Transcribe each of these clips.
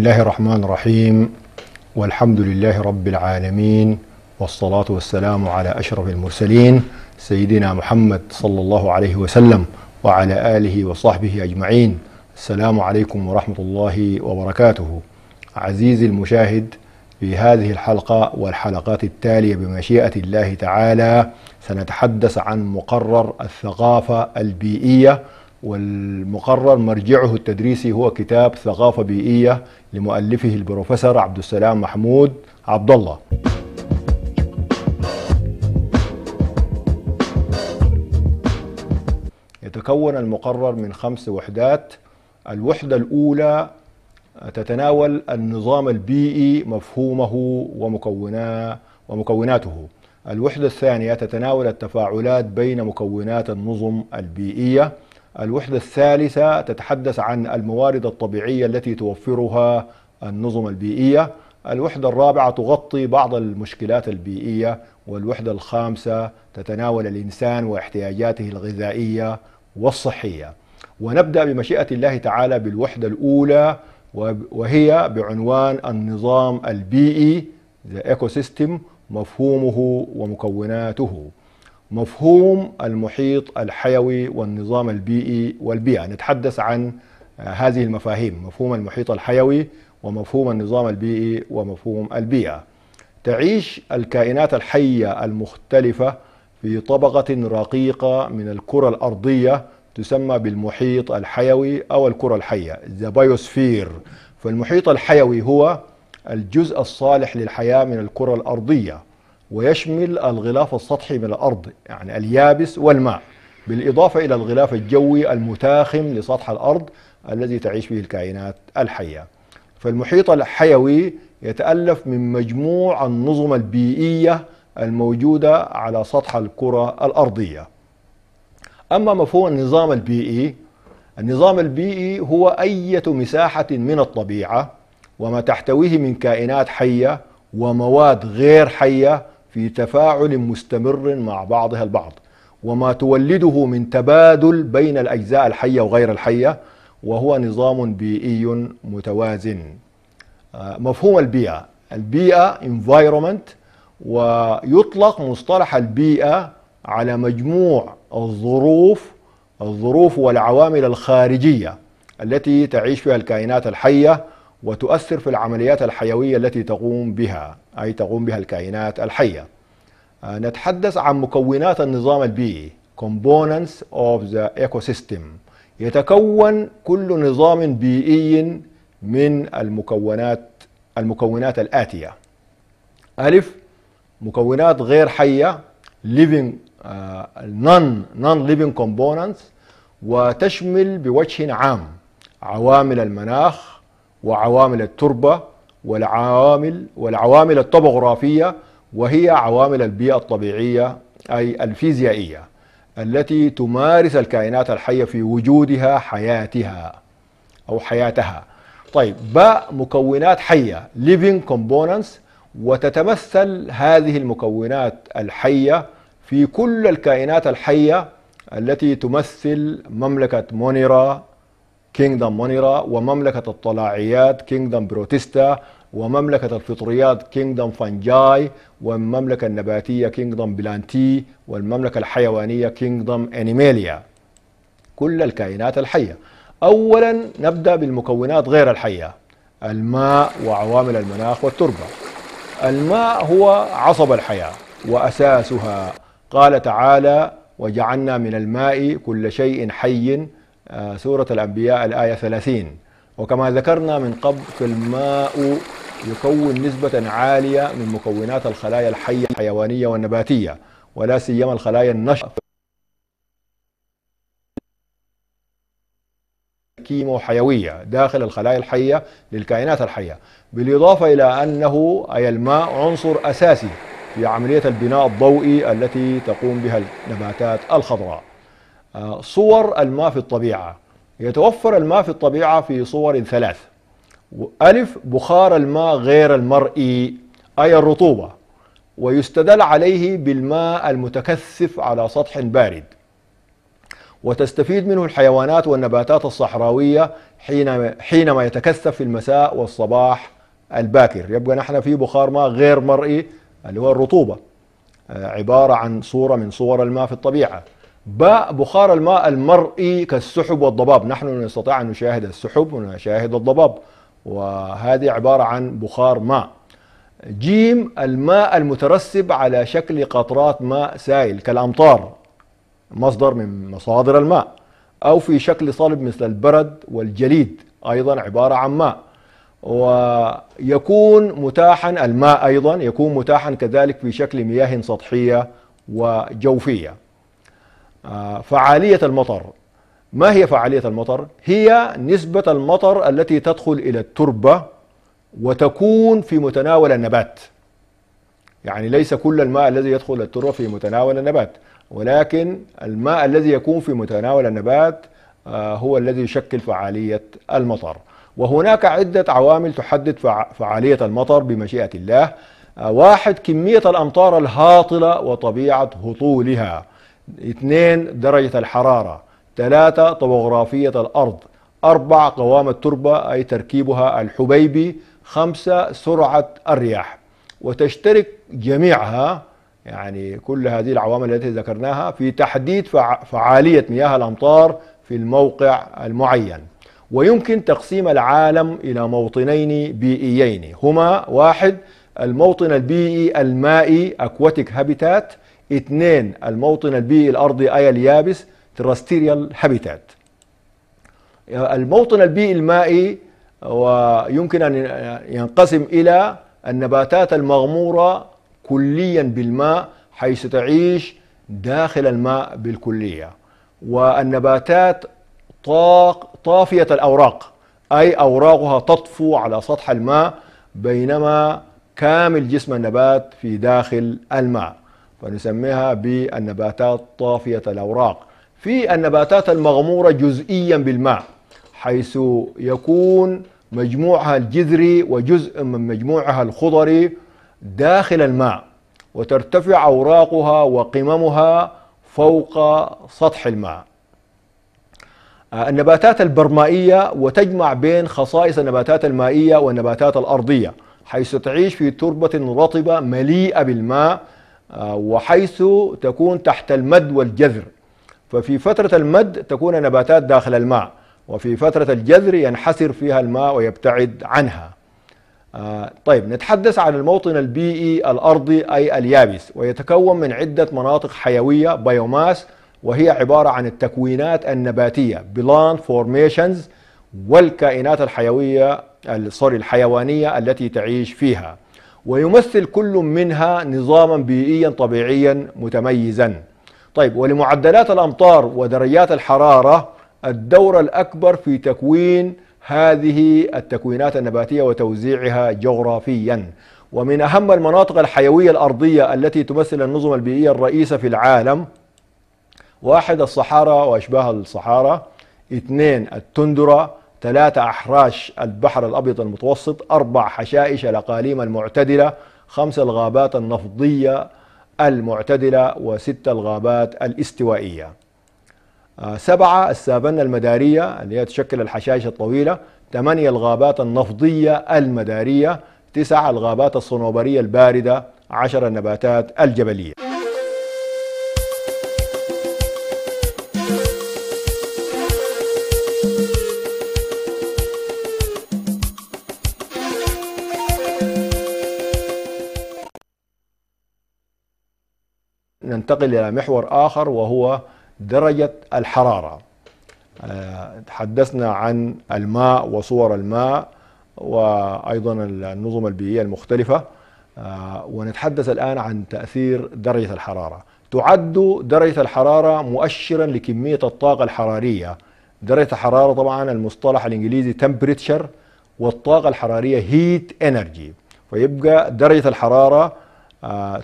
الله الرحمن الرحيم والحمد لله رب العالمين والصلاة والسلام على أشرف المرسلين سيدنا محمد صلى الله عليه وسلم وعلى آله وصحبه أجمعين السلام عليكم ورحمة الله وبركاته عزيزي المشاهد في هذه الحلقة والحلقات التالية بمشيئة الله تعالى سنتحدث عن مقرر الثقافة البيئية والمقرر مرجعه التدريسي هو كتاب ثقافة بيئية لمؤلفه البروفيسور عبد السلام محمود عبد الله يتكون المقرر من خمس وحدات الوحدة الأولى تتناول النظام البيئي مفهومه ومكوناته الوحدة الثانية تتناول التفاعلات بين مكونات النظم البيئية الوحدة الثالثة تتحدث عن الموارد الطبيعية التي توفرها النظم البيئية الوحدة الرابعة تغطي بعض المشكلات البيئية والوحدة الخامسة تتناول الإنسان واحتياجاته الغذائية والصحية ونبدأ بمشيئة الله تعالى بالوحدة الأولى وهي بعنوان النظام البيئي The Ecosystem مفهومه ومكوناته مفهوم المحيط الحيوي والنظام البيئي والبيئة نتحدث عن آه، هذه المفاهيم مفهوم المحيط الحيوي ومفهوم النظام البيئي ومفهوم البيئة تعيش الكائنات الحية المختلفة في طبقة رقيقة من الكرة الأرضية تسمى بالمحيط الحيوي أو الكرة الحية ذا Biosphere فالمحيط الحيوي هو الجزء الصالح للحياة من الكرة الأرضية ويشمل الغلاف السطحي من الأرض يعني اليابس والماء بالإضافة إلى الغلاف الجوي المتاخم لسطح الأرض الذي تعيش به الكائنات الحية فالمحيط الحيوي يتألف من مجموع النظم البيئية الموجودة على سطح الكرة الأرضية أما مفهوم النظام البيئي النظام البيئي هو أية مساحة من الطبيعة وما تحتويه من كائنات حية ومواد غير حية في تفاعل مستمر مع بعضها البعض وما تولده من تبادل بين الأجزاء الحية وغير الحية وهو نظام بيئي متوازن آه، مفهوم البيئة البيئة environment ويطلق مصطلح البيئة على مجموع الظروف الظروف والعوامل الخارجية التي تعيش فيها الكائنات الحية وتؤثر في العمليات الحيوية التي تقوم بها أي تقوم بها الكائنات الحية آه، نتحدث عن مكونات النظام البيئي components of the ecosystem يتكون كل نظام بيئي من المكونات المكونات الآتية ألف مكونات غير حية living uh, non non living components وتشمل بوجه عام عوامل المناخ وعوامل التربة والعوامل والعوامل الطبوغرافية وهي عوامل البيئة الطبيعية أي الفيزيائية التي تمارس الكائنات الحية في وجودها حياتها أو حياتها طيب باء مكونات حية living components وتتمثل هذه المكونات الحية في كل الكائنات الحية التي تمثل مملكة مونيرا كينغدم مونيرا ومملكة الطلاعيات كينغدم بروتيستا ومملكة الفطريات كينغدم فانجاي والمملكة النباتية كينغدم بلانتي والمملكة الحيوانية كينغدم انيميليا كل الكائنات الحية أولا نبدأ بالمكونات غير الحية الماء وعوامل المناخ والتربة الماء هو عصب الحياة وأساسها قال تعالى وجعلنا من الماء كل شيء حي آه، سورة الأنبياء الآية 30 وكما ذكرنا من قبل فالماء يكون نسبة عالية من مكونات الخلايا الحية الحيوانية والنباتية ولا سيما الخلايا النشطة كيمو حيوية داخل الخلايا الحية للكائنات الحية بالإضافة إلى أنه أي الماء عنصر أساسي في عملية البناء الضوئي التي تقوم بها النباتات الخضراء صور الماء في الطبيعة يتوفر الماء في الطبيعة في صور ثلاث ألف بخار الماء غير المرئي أي الرطوبة ويستدل عليه بالماء المتكثف على سطح بارد وتستفيد منه الحيوانات والنباتات الصحراوية حينما يتكثف في المساء والصباح الباكر يبقى نحن في بخار ماء غير مرئي اللي هو الرطوبة آه، عبارة عن صورة من صور الماء في الطبيعة باء بخار الماء المرئي كالسحب والضباب نحن نستطيع أن نشاهد السحب ونشاهد الضباب وهذه عبارة عن بخار ماء جيم الماء المترسب على شكل قطرات ماء سائل كالأمطار مصدر من مصادر الماء أو في شكل صلب مثل البرد والجليد أيضا عبارة عن ماء ويكون متاحا الماء أيضا يكون متاحا كذلك في شكل مياه سطحية وجوفية آه، فعالية المطر ما هي فعالية المطر؟ هي نسبة المطر التي تدخل إلى التربة وتكون في متناول النبات يعني ليس كل الماء الذي يدخل التربة في متناول النبات ولكن الماء الذي يكون في متناول النبات آه، هو الذي يشكل فعالية المطر وهناك عدة عوامل تحدد فعالية المطر بمشيئة الله آه، واحد كمية الأمطار الهاطلة وطبيعة هطولها اثنين درجة الحرارة ثلاثة طبوغرافية الأرض أربعة قوام التربة أي تركيبها الحبيبي خمسة سرعة الرياح وتشترك جميعها يعني كل هذه العوامل التي ذكرناها في تحديد فعالية مياه الأمطار في الموقع المعين ويمكن تقسيم العالم إلى موطنين بيئيين هما واحد الموطن البيئي المائي أكواتيك هابيتات اثنين الموطن البيئي الأرضي أي اليابس تراستيريال هابيتات الموطن البيئي المائي ويمكن أن ينقسم إلى النباتات المغمورة كليا بالماء حيث تعيش داخل الماء بالكلية والنباتات طاق طافية الأوراق أي أوراقها تطفو على سطح الماء بينما كامل جسم النبات في داخل الماء فنسميها بالنباتات طافية الأوراق في النباتات المغمورة جزئيا بالماء حيث يكون مجموعها الجذري وجزء من مجموعها الخضري داخل الماء وترتفع أوراقها وقممها فوق سطح الماء النباتات البرمائية وتجمع بين خصائص النباتات المائية والنباتات الأرضية حيث تعيش في تربة رطبة مليئة بالماء آه، وحيث تكون تحت المد والجذر ففي فترة المد تكون النباتات داخل الماء وفي فترة الجذر ينحسر فيها الماء ويبتعد عنها آه، طيب نتحدث عن الموطن البيئي الأرضي أي اليابس ويتكون من عدة مناطق حيوية بيوماس وهي عبارة عن التكوينات النباتية بلان فورميشنز والكائنات الحيوية سوري الحيوانية التي تعيش فيها ويمثل كل منها نظاما بيئيا طبيعيا متميزا طيب ولمعدلات الأمطار ودرجات الحرارة الدور الأكبر في تكوين هذه التكوينات النباتية وتوزيعها جغرافيا ومن أهم المناطق الحيوية الأرضية التي تمثل النظم البيئية الرئيسة في العالم واحد الصحارى وأشباه الصحارى اثنين التندرة ثلاثة أحراش البحر الأبيض المتوسط أربع حشائش الأقاليم المعتدلة خمسة الغابات النفضية المعتدلة وستة الغابات الاستوائية آه، سبعة السافنة المدارية اللي هي تشكل الحشائش الطويلة ثمانية الغابات النفضية المدارية تسعة الغابات الصنوبرية الباردة عشر النباتات الجبلية ننتقل إلى محور آخر وهو درجة الحرارة آه، تحدثنا عن الماء وصور الماء وأيضا النظم البيئية المختلفة آه، ونتحدث الآن عن تأثير درجة الحرارة تعد درجة الحرارة مؤشرا لكمية الطاقة الحرارية درجة الحرارة طبعا المصطلح الإنجليزي temperature والطاقة الحرارية heat energy فيبقى درجة الحرارة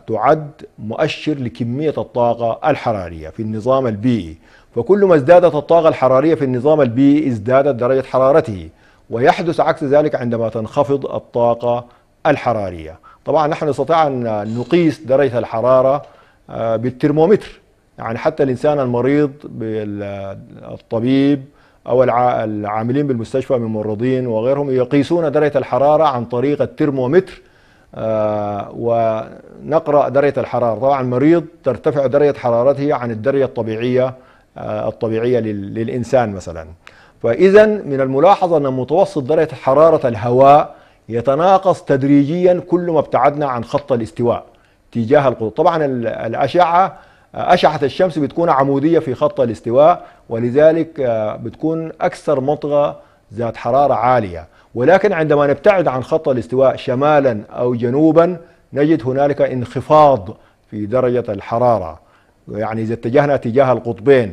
تعد مؤشر لكمية الطاقة الحرارية في النظام البيئي فكل ما ازدادت الطاقة الحرارية في النظام البيئي ازدادت درجة حرارته ويحدث عكس ذلك عندما تنخفض الطاقة الحرارية طبعا نحن نستطيع أن نقيس درجة الحرارة آه، بالترمومتر يعني حتى الإنسان المريض بالطبيب أو العاملين بالمستشفى من الممرضين وغيرهم يقيسون درجة الحرارة عن طريق الترمومتر آه، ونقرأ درجة الحرارة طبعا المريض ترتفع درجة حرارته عن الدرجة الطبيعية آه، الطبيعية للإنسان مثلا فإذا من الملاحظة أن متوسط درجة حرارة الهواء يتناقص تدريجيا كل ما ابتعدنا عن خط الاستواء تجاه القطب طبعا الأشعة أشعة الشمس بتكون عمودية في خط الاستواء ولذلك آه، بتكون أكثر منطقة ذات حرارة عالية ولكن عندما نبتعد عن خط الاستواء شمالا أو جنوبا نجد هنالك انخفاض في درجة الحرارة يعني إذا اتجهنا تجاه القطبين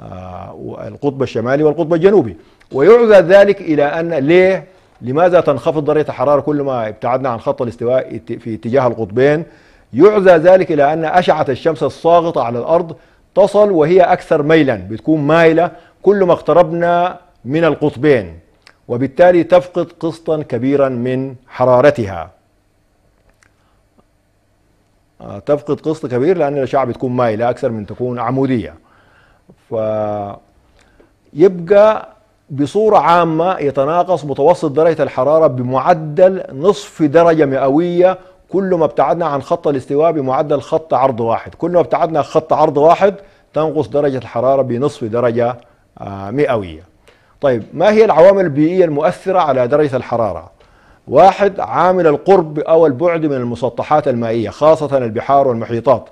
آه، القطب الشمالي والقطب الجنوبي ويعزى ذلك إلى أن ليه لماذا تنخفض درجة الحرارة كلما ابتعدنا عن خط الاستواء في اتجاه القطبين يعزى ذلك إلى أن أشعة الشمس الساقطة على الأرض تصل وهي أكثر ميلا بتكون مايلة كل ما اقتربنا من القطبين وبالتالي تفقد قسطا كبيرا من حرارتها تفقد قسط كبير لان الاشعه بتكون مايله اكثر من تكون عموديه ف يبقى بصورة عامة يتناقص متوسط درجة الحرارة بمعدل نصف درجة مئوية كل ما ابتعدنا عن خط الاستواء بمعدل خط عرض واحد كل ما ابتعدنا خط عرض واحد تنقص درجة الحرارة بنصف درجة آه، مئوية طيب ما هي العوامل البيئية المؤثرة على درجة الحرارة واحد عامل القرب أو البعد من المسطحات المائية خاصة البحار والمحيطات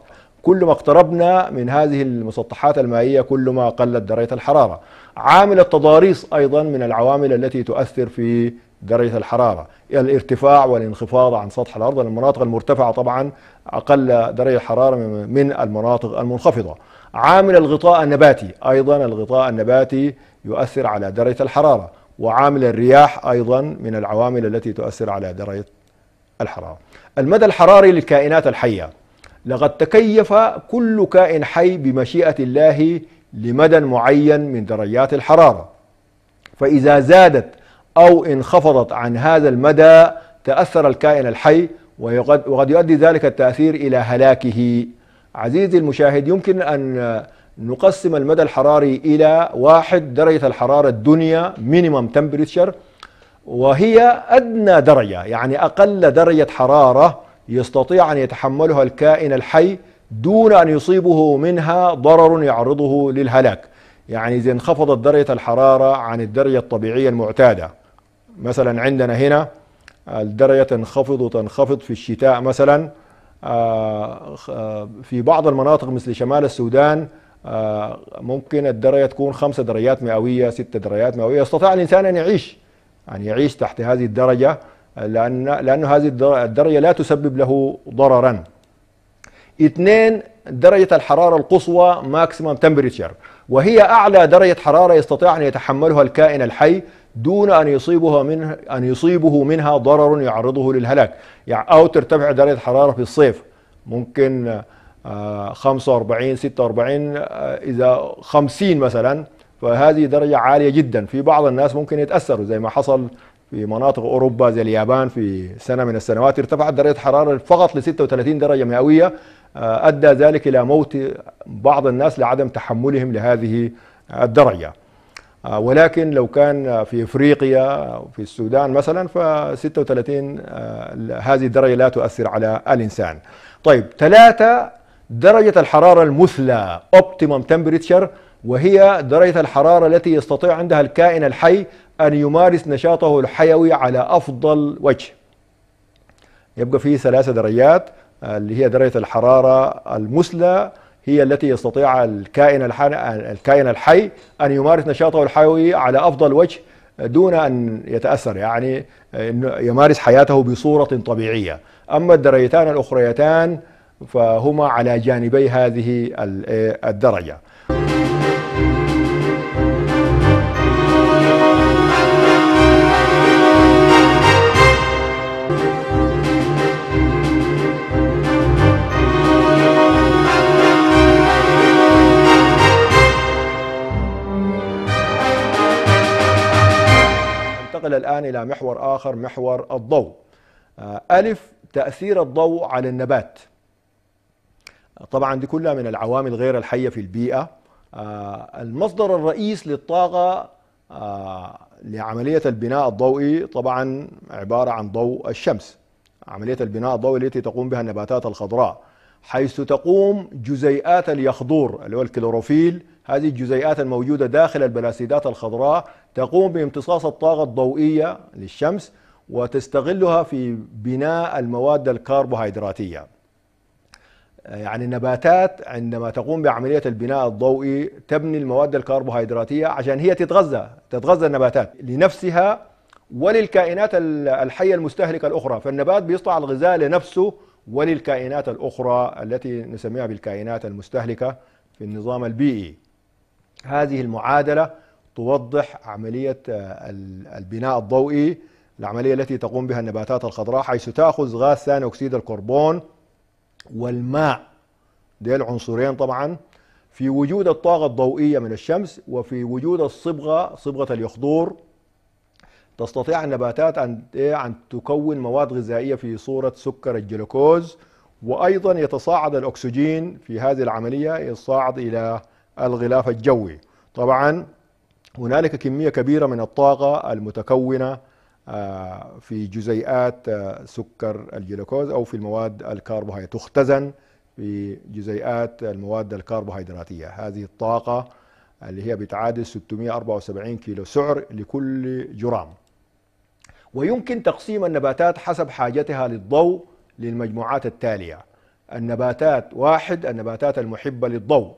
كل ما اقتربنا من هذه المسطحات المائية كل ما قلت درجة الحرارة عامل التضاريس أيضا من العوامل التي تؤثر في درجة الحرارة الارتفاع والانخفاض عن سطح الأرض المناطق المرتفعة طبعا أقل درجة حرارة من المناطق المنخفضة عامل الغطاء النباتي أيضا الغطاء النباتي يؤثر على درجة الحرارة وعامل الرياح أيضا من العوامل التي تؤثر على درجة الحرارة المدى الحراري للكائنات الحية لقد تكيف كل كائن حي بمشيئة الله لمدى معين من درجات الحرارة فإذا زادت أو انخفضت عن هذا المدى تأثر الكائن الحي وقد يؤدي ذلك التأثير إلى هلاكه عزيزي المشاهد يمكن أن نقسم المدى الحراري إلى واحد درجة الحرارة الدنيا مينيمم تمبريتشر وهي أدنى درجة يعني أقل درجة حرارة يستطيع أن يتحملها الكائن الحي دون أن يصيبه منها ضرر يعرضه للهلاك يعني إذا انخفضت درجة الحرارة عن الدرجة الطبيعية المعتادة مثلا عندنا هنا الدرجة تنخفض وتنخفض في الشتاء مثلا آه، آه، في بعض المناطق مثل شمال السودان آه، ممكن الدرجه تكون خمسة درجات مئويه ستة درجات مئويه يستطيع الانسان ان يعيش ان يعيش تحت هذه الدرجه لان لانه هذه الدرجه لا تسبب له ضررا اثنين درجة الحرارة القصوى ماكسيمم تمبريتشر وهي أعلى درجة حرارة يستطيع أن يتحملها الكائن الحي دون أن يصيبها منه أن يصيبه منها ضرر يعرضه للهلاك يعني أو ترتفع درجة حرارة في الصيف ممكن 45 46 اذا 50 مثلا فهذه درجه عاليه جدا في بعض الناس ممكن يتاثروا زي ما حصل في مناطق اوروبا زي اليابان في سنه من السنوات ارتفعت درجه حراره فقط ل 36 درجه مئويه آه، ادى ذلك الى موت بعض الناس لعدم تحملهم لهذه الدرجه آه، ولكن لو كان في افريقيا في السودان مثلا ف 36 آه، هذه الدرجه لا تؤثر على الانسان. طيب ثلاثه درجة الحرارة المثلى optimum temperature وهي درجة الحرارة التي يستطيع عندها الكائن الحي أن يمارس نشاطه الحيوي على أفضل وجه يبقى في ثلاثة درجات اللي هي درجة الحرارة المثلى هي التي يستطيع الكائن الكائن الحي أن يمارس نشاطه الحيوي على أفضل وجه دون أن يتأثر يعني يمارس حياته بصورة طبيعية أما الدرجتان الأخريتان فهما على جانبي هذه آه، الدرجة ننتقل الآن إلى محور آخر محور الضوء آه، ألف تأثير الضوء على النبات طبعا دي كلها من العوامل غير الحية في البيئة آه، المصدر الرئيس للطاقة آه، لعملية البناء الضوئي طبعا عبارة عن ضوء الشمس عملية البناء الضوئي التي تقوم بها النباتات الخضراء حيث تقوم جزيئات اليخضور اللي هو الكلوروفيل هذه الجزيئات الموجودة داخل البلاسيدات الخضراء تقوم بامتصاص الطاقة الضوئية للشمس وتستغلها في بناء المواد الكربوهيدراتية يعني النباتات عندما تقوم بعملية البناء الضوئي تبني المواد الكربوهيدراتية عشان هي تتغذى تتغذى النباتات لنفسها وللكائنات الحية المستهلكة الأخرى فالنبات بيصنع الغذاء لنفسه وللكائنات الأخرى التي نسميها بالكائنات المستهلكة في النظام البيئي هذه المعادلة توضح عملية البناء الضوئي العملية التي تقوم بها النباتات الخضراء حيث تأخذ غاز ثاني أكسيد الكربون والماء دي العنصرين طبعا في وجود الطاقة الضوئية من الشمس وفي وجود الصبغة صبغة اليخضور تستطيع النباتات أن أن تكون مواد غذائية في صورة سكر الجلوكوز وأيضا يتصاعد الأكسجين في هذه العملية يتصاعد إلى الغلاف الجوي طبعا هنالك كمية كبيرة من الطاقة المتكونة آه، في جزيئات آه، سكر الجلوكوز او في المواد الكربوهيدرات تختزن في جزيئات المواد الكربوهيدراتيه هذه الطاقه اللي هي بتعادل 674 كيلو سعر لكل جرام ويمكن تقسيم النباتات حسب حاجتها للضوء للمجموعات التالية النباتات واحد النباتات المحبة للضوء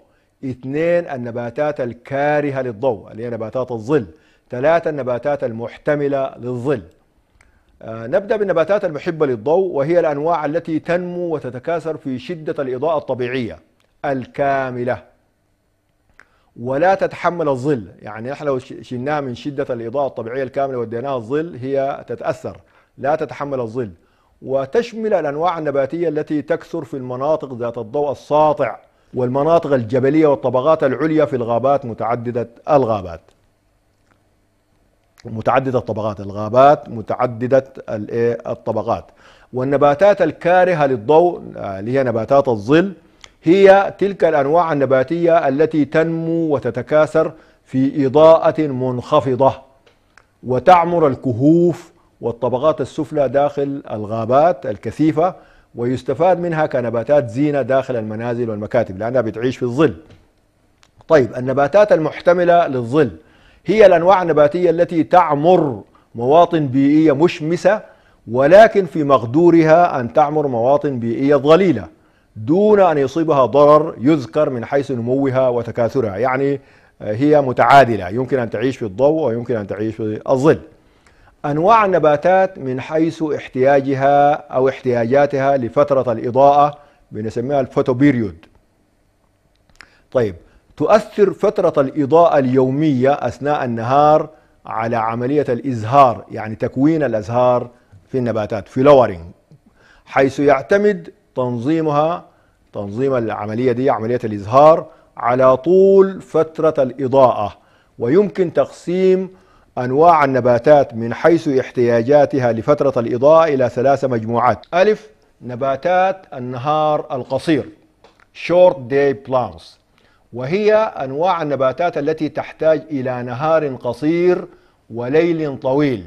اثنين النباتات الكارهة للضوء اللي هي نباتات الظل ثلاثة النباتات المحتملة للظل آه، نبدأ بالنباتات المحبة للضوء وهي الأنواع التي تنمو وتتكاثر في شدة الإضاءة الطبيعية الكاملة ولا تتحمل الظل يعني احنا لو شلناها من شدة الإضاءة الطبيعية الكاملة وديناها الظل هي تتأثر لا تتحمل الظل وتشمل الأنواع النباتية التي تكثر في المناطق ذات الضوء الساطع والمناطق الجبلية والطبقات العليا في الغابات متعددة الغابات متعددة الطبقات الغابات متعددة إيه، الطبقات والنباتات الكارهة للضوء آه، اللي هي نباتات الظل هي تلك الأنواع النباتية التي تنمو وتتكاثر في إضاءة منخفضة وتعمر الكهوف والطبقات السفلى داخل الغابات الكثيفة ويستفاد منها كنباتات زينة داخل المنازل والمكاتب لأنها بتعيش في الظل طيب النباتات المحتملة للظل هي الأنواع النباتية التي تعمر مواطن بيئية مشمسة ولكن في مقدورها أن تعمر مواطن بيئية ظليلة دون أن يصيبها ضرر يذكر من حيث نموها وتكاثرها يعني آه، هي متعادلة يمكن أن تعيش في الضوء ويمكن أن تعيش في الظل أنواع النباتات من حيث احتياجها أو احتياجاتها لفترة الإضاءة بنسميها الفوتوبيريود طيب تؤثر فترة الإضاءة اليومية أثناء النهار على عملية الإزهار يعني تكوين الأزهار في النباتات فلورينج حيث يعتمد تنظيمها تنظيم العملية دي عملية الإزهار على طول فترة الإضاءة ويمكن تقسيم أنواع النباتات من حيث احتياجاتها لفترة الإضاءة إلى ثلاث مجموعات ألف نباتات النهار القصير short day plants وهي أنواع النباتات التي تحتاج إلى نهار قصير وليل طويل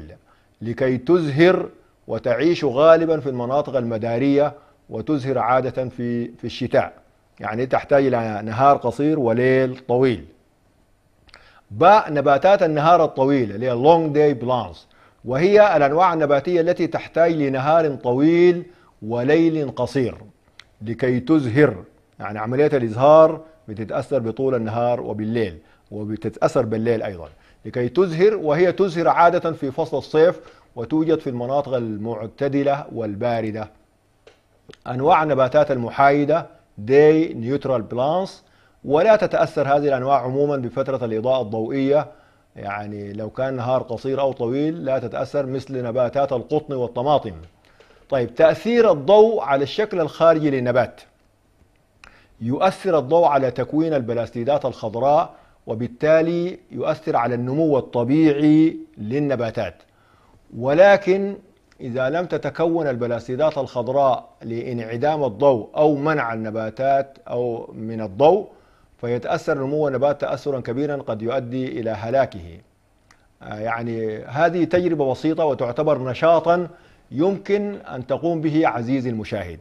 لكي تزهر وتعيش غالبا في المناطق المدارية وتزهر عادة في في الشتاء يعني تحتاج إلى نهار قصير وليل طويل باء نباتات النهار الطويل اللي هي long day plants وهي الأنواع النباتية التي تحتاج لنهار طويل وليل قصير لكي تزهر يعني عملية الإزهار بتتاثر بطول النهار وبالليل وبتتاثر بالليل ايضا لكي تزهر وهي تزهر عاده في فصل الصيف وتوجد في المناطق المعتدله والبارده انواع النباتات المحايده دي نيوترال بلانس ولا تتاثر هذه الانواع عموما بفتره الاضاءه الضوئيه يعني لو كان نهار قصير او طويل لا تتاثر مثل نباتات القطن والطماطم طيب تاثير الضوء على الشكل الخارجي للنبات يؤثر الضوء على تكوين البلاستيدات الخضراء وبالتالي يؤثر على النمو الطبيعي للنباتات ولكن إذا لم تتكون البلاستيدات الخضراء لانعدام الضوء أو منع النباتات أو من الضوء فيتأثر نمو النبات تأثرا كبيرا قد يؤدي إلى هلاكه آه، يعني هذه تجربة بسيطة وتعتبر نشاطا يمكن أن تقوم به عزيزي المشاهد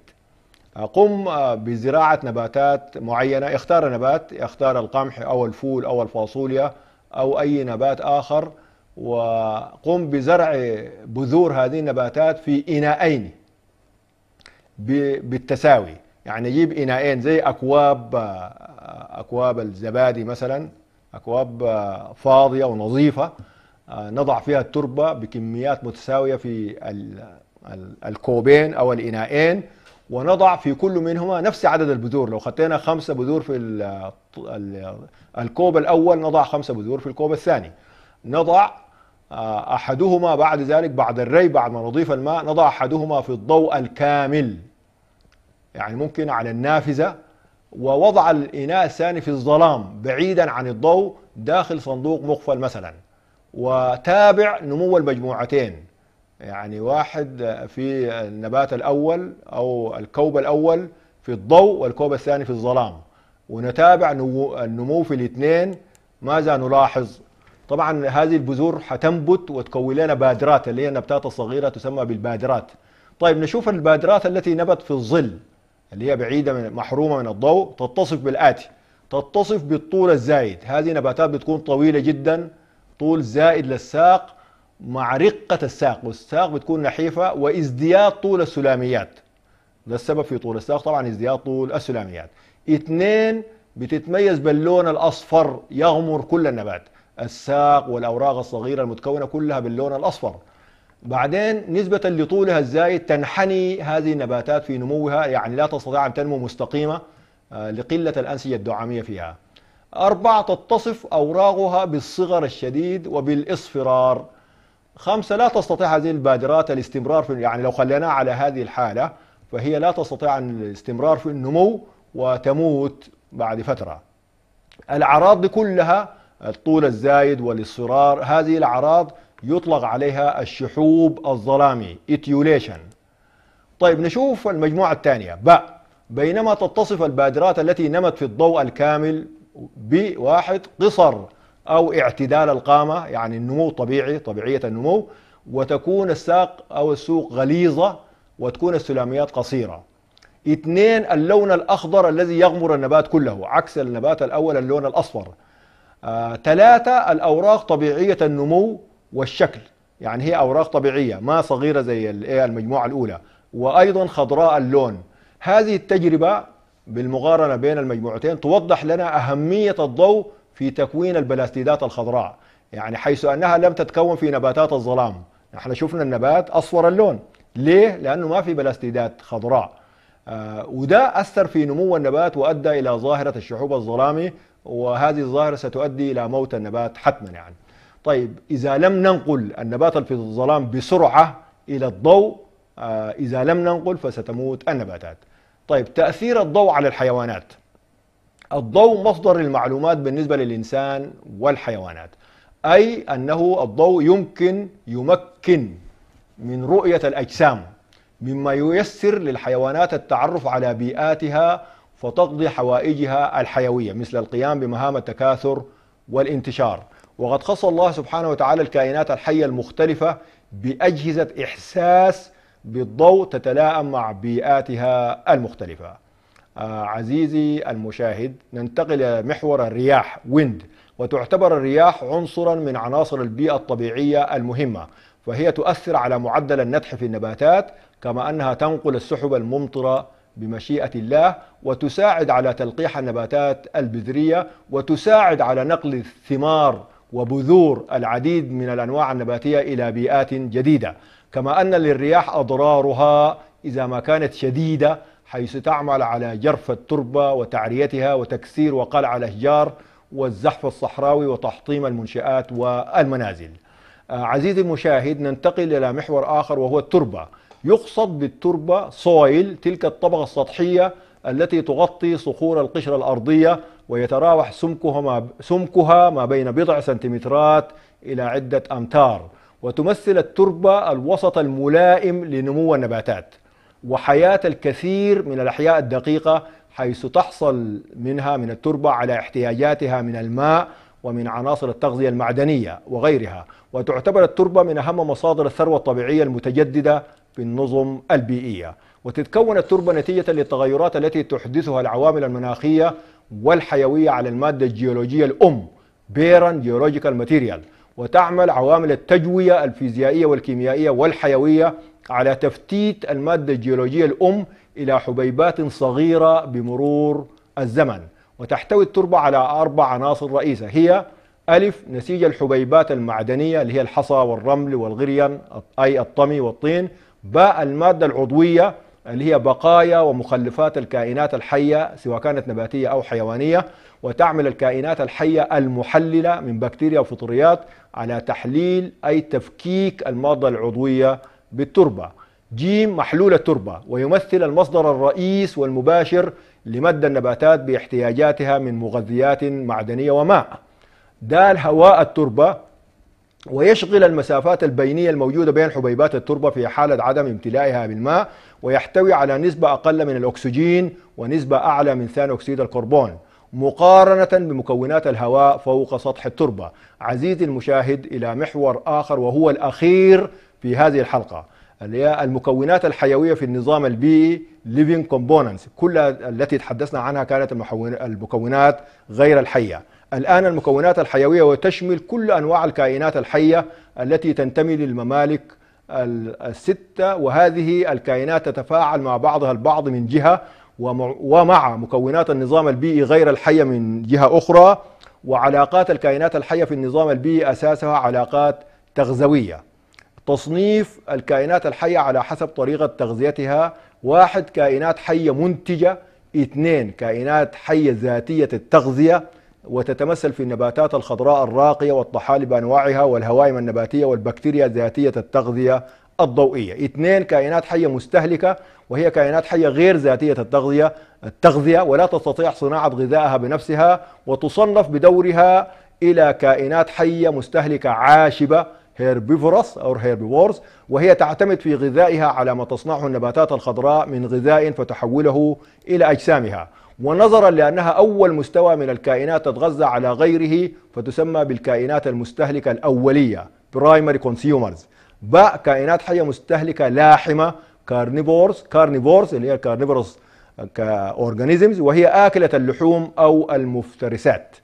قم آه، بزراعة نباتات معينة اختار نبات اختار القمح أو الفول أو الفاصوليا أو أي نبات آخر وقم بزرع بذور هذه النباتات في إناءين بالتساوي يعني جيب إناءين زي أكواب آه، أكواب الزبادي مثلا أكواب آه، فاضية ونظيفة نضع فيها التربة بكميات متساوية في الكوبين أو الإناءين ونضع في كل منهما نفس عدد البذور لو خطينا خمسة بذور في الكوب الأول نضع خمسة بذور في الكوب الثاني نضع آه، أحدهما بعد ذلك بعد الري بعد ما نضيف الماء نضع أحدهما في الضوء الكامل يعني ممكن على النافذة ووضع الإناء الثاني في الظلام بعيدا عن الضوء داخل صندوق مقفل مثلا وتابع نمو المجموعتين يعني واحد في النبات الأول أو الكوب الأول في الضوء والكوب الثاني في الظلام ونتابع النمو في الاثنين ماذا نلاحظ طبعا هذه البذور حتنبت وتكون لنا بادرات اللي هي النباتات الصغيرة تسمى بالبادرات طيب نشوف البادرات التي نبت في الظل اللي هي بعيدة من محرومة من الضوء تتصف بالآتي تتصف بالطول الزائد هذه نباتات بتكون طويلة جدا طول زائد للساق مع رقة الساق والساق بتكون نحيفة وازدياد طول السلاميات ده السبب في طول الساق طبعا ازدياد طول السلاميات اثنين بتتميز باللون الأصفر يغمر كل النبات الساق والأوراق الصغيرة المتكونة كلها باللون الأصفر بعدين نسبة لطولها الزايد تنحني هذه النباتات في نموها يعني لا تستطيع أن تنمو مستقيمة آه، لقلة الأنسجة الدعامية فيها أربعة تتصف أوراقها بالصغر الشديد وبالإصفرار خمسة لا تستطيع هذه البادرات الاستمرار في يعني لو خليناها على هذه الحالة فهي لا تستطيع الاستمرار في النمو وتموت بعد فترة الأعراض دي كلها الطول الزايد والاصرار هذه الأعراض يطلق عليها الشحوب الظلامي اتيوليشن طيب نشوف المجموعة الثانية باء بينما تتصف البادرات التي نمت في الضوء الكامل بواحد قصر أو اعتدال القامة يعني النمو طبيعي طبيعية النمو وتكون الساق أو السوق غليظة وتكون السلاميات قصيرة اثنين اللون الأخضر الذي يغمر النبات كله عكس النبات الأول اللون الأصفر آه، ثلاثة الأوراق طبيعية النمو والشكل يعني هي أوراق طبيعية ما صغيرة زي إيه، المجموعة الأولى وأيضا خضراء اللون هذه التجربة بالمقارنة بين المجموعتين توضح لنا أهمية الضوء في تكوين البلاستيدات الخضراء يعني حيث أنها لم تتكون في نباتات الظلام نحن شفنا النبات أصفر اللون ليه؟ لأنه ما في بلاستيدات خضراء آه وده أثر في نمو النبات وأدى إلى ظاهرة الشحوب الظلامي وهذه الظاهرة ستؤدي إلى موت النبات حتما يعني طيب إذا لم ننقل النبات في الظلام بسرعة إلى الضوء آه إذا لم ننقل فستموت النباتات طيب تأثير الضوء على الحيوانات الضوء مصدر المعلومات بالنسبة للإنسان والحيوانات أي أنه الضوء يمكن يمكن من رؤية الأجسام مما ييسر للحيوانات التعرف على بيئاتها فتقضي حوائجها الحيوية مثل القيام بمهام التكاثر والانتشار وقد خص الله سبحانه وتعالى الكائنات الحية المختلفة بأجهزة إحساس بالضوء تتلائم مع بيئاتها المختلفة آه، عزيزي المشاهد ننتقل إلى محور الرياح ويند وتعتبر الرياح عنصرا من عناصر البيئة الطبيعية المهمة فهي تؤثر على معدل النتح في النباتات كما أنها تنقل السحب الممطرة بمشيئة الله وتساعد على تلقيح النباتات البذرية وتساعد على نقل الثمار وبذور العديد من الأنواع النباتية إلى بيئات جديدة كما أن للرياح أضرارها إذا ما كانت شديدة حيث تعمل على جرف التربة وتعريتها وتكسير وقلع الأشجار والزحف الصحراوي وتحطيم المنشآت والمنازل آه، عزيزي المشاهد ننتقل إلى محور آخر وهو التربة يقصد بالتربة صويل تلك الطبقة السطحية التي تغطي صخور القشرة الأرضية ويتراوح سمكها ما, سمكها ما بين بضع سنتيمترات إلى عدة أمتار وتمثل التربة الوسط الملائم لنمو النباتات وحياة الكثير من الأحياء الدقيقة حيث تحصل منها من التربة على احتياجاتها من الماء ومن عناصر التغذية المعدنية وغيرها وتعتبر التربة من أهم مصادر الثروة الطبيعية المتجددة في النظم البيئية وتتكون التربة نتيجة للتغيرات التي تحدثها العوامل المناخية والحيوية على المادة الجيولوجية الأم بيرن جيولوجيكال ماتيريال وتعمل عوامل التجوية الفيزيائية والكيميائية والحيوية على تفتيت المادة الجيولوجية الأم إلى حبيبات صغيرة بمرور الزمن وتحتوي التربة على أربع عناصر رئيسة هي ألف نسيج الحبيبات المعدنية اللي هي الحصى والرمل والغريان أي الطمي والطين باء المادة العضوية اللي هي بقايا ومخلفات الكائنات الحية سواء كانت نباتية أو حيوانية وتعمل الكائنات الحية المحللة من بكتيريا وفطريات على تحليل أي تفكيك المادة العضوية بالتربة جيم محلول التربة ويمثل المصدر الرئيس والمباشر لمد النباتات باحتياجاتها من مغذيات معدنية وماء دال هواء التربة ويشغل المسافات البينية الموجودة بين حبيبات التربة في حالة عدم امتلائها بالماء ويحتوي على نسبة أقل من الأكسجين ونسبة أعلى من ثاني أكسيد الكربون مقارنة بمكونات الهواء فوق سطح التربة عزيزي المشاهد إلى محور آخر وهو الأخير في هذه الحلقة اللي هي المكونات الحيوية في النظام البيئي living components كل التي تحدثنا عنها كانت المكونات غير الحية الآن المكونات الحيوية وتشمل كل أنواع الكائنات الحية التي تنتمي للممالك الستة وهذه الكائنات تتفاعل مع بعضها البعض من جهة ومع مكونات النظام البيئي غير الحية من جهة أخرى وعلاقات الكائنات الحية في النظام البيئي أساسها علاقات تغذوية تصنيف الكائنات الحية على حسب طريقة تغذيتها واحد كائنات حية منتجة اثنين كائنات حية ذاتية التغذية وتتمثل في النباتات الخضراء الراقية والطحالب أنواعها والهوائم النباتية والبكتيريا ذاتية التغذية الضوئية اثنين كائنات حية مستهلكة وهي كائنات حية غير ذاتية التغذية التغذية ولا تستطيع صناعة غذائها بنفسها وتصنف بدورها إلى كائنات حية مستهلكة عاشبة هيربيفورس أو هيربيورز وهي تعتمد في غذائها على ما تصنعه النباتات الخضراء من غذاء فتحوله إلى أجسامها ونظرا لأنها أول مستوى من الكائنات تتغذى على غيره فتسمى بالكائنات المستهلكة الأولية primary consumers باء كائنات حية مستهلكة لاحمة carnivores carnivores اللي هي carnivores organisms وهي آكلة اللحوم أو المفترسات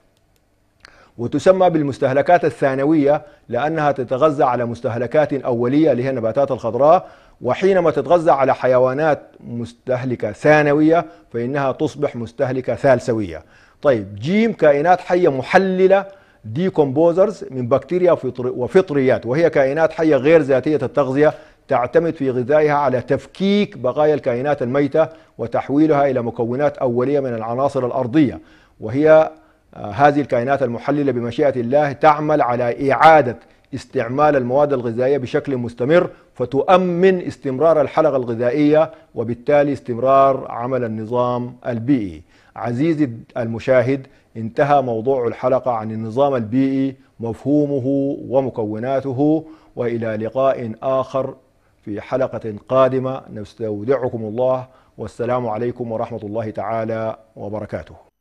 وتسمى بالمستهلكات الثانوية لأنها تتغذى على مستهلكات أولية اللي هي النباتات الخضراء وحينما تتغذى على حيوانات مستهلكة ثانوية فإنها تصبح مستهلكة ثالثوية طيب جيم كائنات حية محللة دي كومبوزرز من بكتيريا وفطريات وهي كائنات حية غير ذاتية التغذية تعتمد في غذائها على تفكيك بقايا الكائنات الميتة وتحويلها إلى مكونات أولية من العناصر الأرضية وهي آه، هذه الكائنات المحللة بمشيئة الله تعمل على إعادة استعمال المواد الغذائية بشكل مستمر فتؤمن استمرار الحلقة الغذائية وبالتالي استمرار عمل النظام البيئي عزيزي المشاهد انتهى موضوع الحلقة عن النظام البيئي مفهومه ومكوناته وإلى لقاء آخر في حلقة قادمة نستودعكم الله والسلام عليكم ورحمة الله تعالى وبركاته.